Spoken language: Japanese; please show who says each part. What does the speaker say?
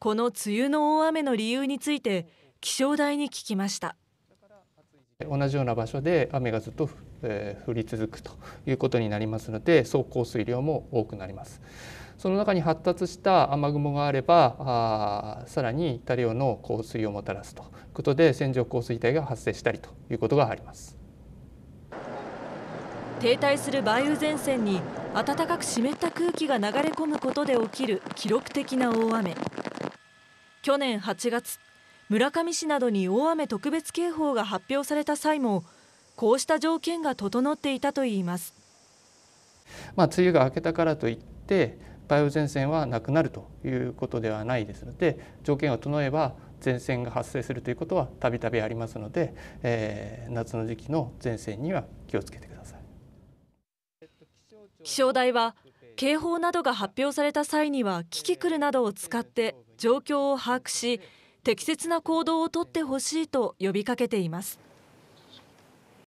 Speaker 1: この梅雨の大雨の理由について気象台に聞きました
Speaker 2: 同じような場所で雨がずっと降り続くということになりますので総降水量も多くなりますその中に発達した雨雲があればあさらに多量の降水をもたらすということで線状降水帯が発生したりということがあります
Speaker 1: 停滞する梅雨前線に暖かく湿った空気が流れ込むことで起きる記録的な大雨。去年8月村上市などに大雨特別警報が発表された際もこうした条件が整っていたといいます、
Speaker 2: まあ、梅雨が明けたからといって梅雨前線はなくなるということではないですので条件が整えば前線が発生するということはたびたびありますので、えー、夏の時期の前線には気をつけてください
Speaker 1: 気象台は警報などが発表された際にはキキクルなどを使って状況を把握し適切な行動をとってほしいと呼びかけています。